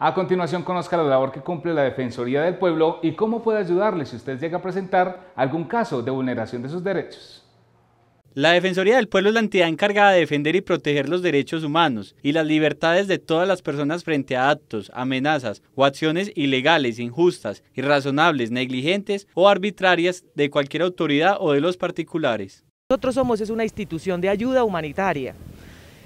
A continuación conozca la labor que cumple la Defensoría del Pueblo y cómo puede ayudarle si usted llega a presentar algún caso de vulneración de sus derechos. La Defensoría del Pueblo es la entidad encargada de defender y proteger los derechos humanos y las libertades de todas las personas frente a actos, amenazas o acciones ilegales, injustas, irrazonables, negligentes o arbitrarias de cualquier autoridad o de los particulares. Nosotros somos es una institución de ayuda humanitaria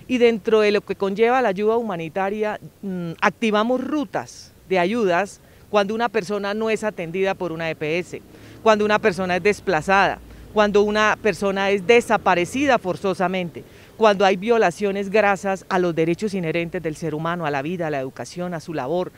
y dentro de lo que conlleva la ayuda humanitaria mm, activamos rutas de ayudas cuando una persona no es atendida por una EPS, cuando una persona es desplazada, cuando una persona es desaparecida forzosamente, cuando hay violaciones grasas a los derechos inherentes del ser humano, a la vida, a la educación, a su labor,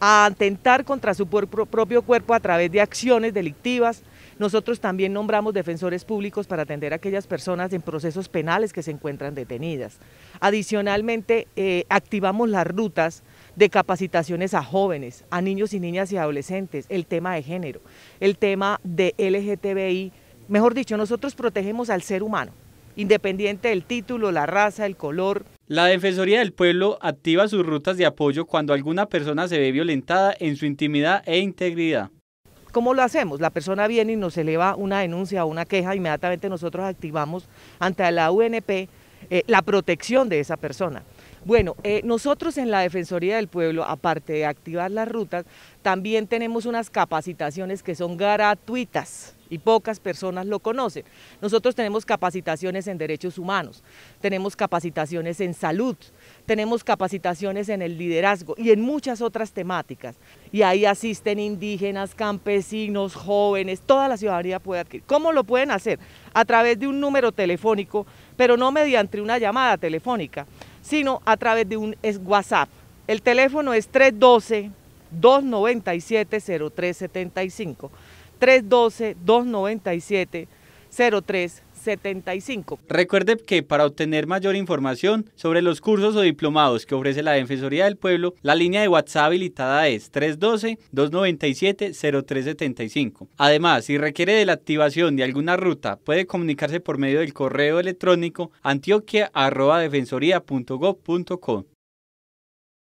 a atentar contra su propio cuerpo a través de acciones delictivas, nosotros también nombramos defensores públicos para atender a aquellas personas en procesos penales que se encuentran detenidas. Adicionalmente, eh, activamos las rutas de capacitaciones a jóvenes, a niños y niñas y adolescentes, el tema de género, el tema de LGTBI. Mejor dicho, nosotros protegemos al ser humano, independiente del título, la raza, el color. La Defensoría del Pueblo activa sus rutas de apoyo cuando alguna persona se ve violentada en su intimidad e integridad. ¿Cómo lo hacemos? La persona viene y nos eleva una denuncia o una queja, inmediatamente nosotros activamos ante la UNP eh, la protección de esa persona. Bueno, eh, nosotros en la Defensoría del Pueblo, aparte de activar las rutas, también tenemos unas capacitaciones que son gratuitas y pocas personas lo conocen. Nosotros tenemos capacitaciones en derechos humanos, tenemos capacitaciones en salud, tenemos capacitaciones en el liderazgo y en muchas otras temáticas. Y ahí asisten indígenas, campesinos, jóvenes, toda la ciudadanía puede adquirir. ¿Cómo lo pueden hacer? A través de un número telefónico, pero no mediante una llamada telefónica, sino a través de un WhatsApp. El teléfono es 312 297 0375. 312-297-0375. Recuerde que para obtener mayor información sobre los cursos o diplomados que ofrece la Defensoría del Pueblo, la línea de WhatsApp habilitada es 312-297-0375. Además, si requiere de la activación de alguna ruta, puede comunicarse por medio del correo electrónico antioquia.defensoría.gov.co.